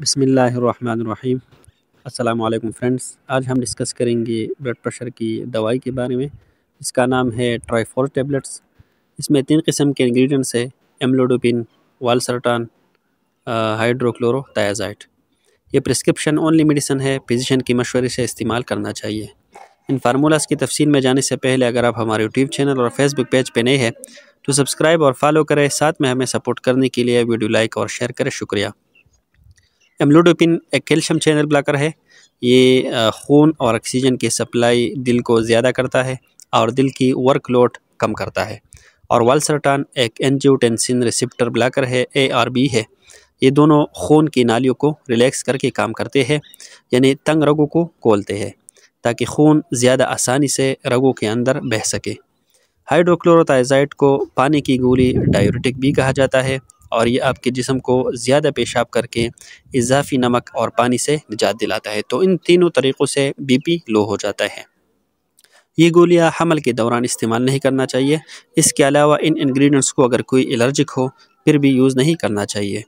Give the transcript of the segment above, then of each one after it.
बसमीम् अल्लाम फ्रेंड्स आज हम डिस्कस करेंगे ब्लड प्रेशर की दवाई के बारे में इसका नाम है ट्राईफोर टेबलेट्स इसमें तीन किस्म के इंग्रेडिएंट्स है एमलोडोपिन वालसरटान हाइड्रोक्लोरोतायाजाइट ये प्रिस्क्रिप्शन ओनली मेडिसन है फिजिशन की मशवरे से इस्तेमाल करना चाहिए इन फार्मूलाज की तफसील में जाने से पहले अगर आप हमारे यूट्यूब चैनल और फेसबुक पेज पर नए हैं तो सब्सक्राइब और फॉलो करें साथ में हमें सपोर्ट करने के लिए वीडियो लाइक और शेयर करें शुक्रिया एम्लोडोपिन एक कैल्शियम चैनल ब्लॉकर है ये खून और ऑक्सीजन की सप्लाई दिल को ज़्यादा करता है और दिल की वर्कलोड कम करता है और वालसरटान एक एनजियोटेंसिन रिसिप्टर ब्लॉकर है ए आर बी है ये दोनों खून की नालियों को रिलैक्स करके काम करते हैं यानी तंग रगों को खोलते हैं ताकि खून ज़्यादा आसानी से रगों के अंदर बह सके हाइड्रोक्लोरोथाइजाइड को पानी की गोली डायोरेटिक भी कहा जाता है और ये आपके जिसम को ज़्यादा पेशाब करके इजाफी नमक और पानी से निजात दिलाता है तो इन तीनों तरीक़ों से बीपी लो हो जाता है ये गोलियां हमल के दौरान इस्तेमाल नहीं करना चाहिए इसके अलावा इन इंग्रेडिएंट्स को अगर कोई एलर्जिक हो फिर भी यूज़ नहीं करना चाहिए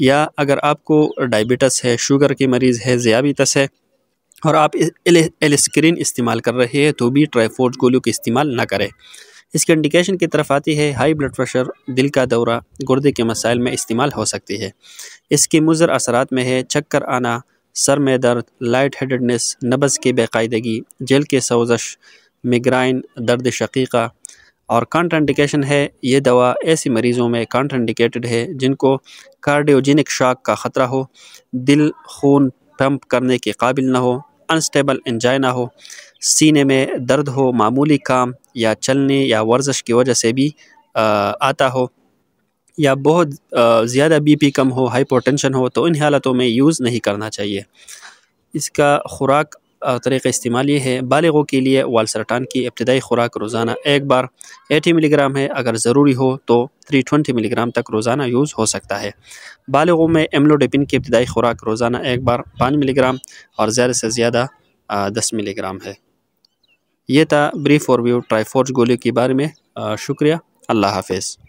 या अगर आपको डायबिटस है शुगर के मरीज़ है ज़ियाबितस है और आप एल एल स्क्रीन इस्तेमाल कर रहे हैं तो भी ट्राईफोर्ट गोलियों का इस्तेमाल ना करें इसकी इंडिकेशन की तरफ आती है हाई ब्लड प्रेशर दिल का दौरा गुर्दे के मसाइल में इस्तेमाल हो सकती है इसकी मुजर असरात में है चक्कर आना सर में दर्द लाइट हेडनेस नबज़ की बेकायदगी जेल के सोजश मिग्राइन दर्द शकीका और कॉन्ट्रंडिकेशन है ये दवा ऐसे मरीज़ों में कॉन्ट्रंडिकेटेड है जिनको कार्डियोजेनिक शॉक का ख़तरा हो दिल खून पंप करने के काबिल ना हो अनस्टेबल इंजाइना हो सीने में दर्द हो मामूली काम या चलने या वर्जिश की वजह से भी आता हो या बहुत ज़्यादा बीपी कम हो हाइपोटेंशन हो तो इन हालतों में यूज़ नहीं करना चाहिए इसका खुराक तरीक़ इस्तेमाल ये है बालगों के लिए वाल सरटान की इब्तदाई खुराक रोज़ाना एक बार 80 मिलीग्राम है अगर ज़रूरी हो तो 320 मिलीग्राम तक रोज़ाना यूज़ हो सकता है बालगों में एम्लोडिपिन की इब्तदाई खुराक रोज़ाना एक बार 5 मिलीग्राम और ज़्यादा से ज़्यादा 10 मिलीग्राम है ये था ब्रीफ और व्यू ट्राईफोर्ज गोली के बारे में शुक्रिया अल्लाह हाफिज़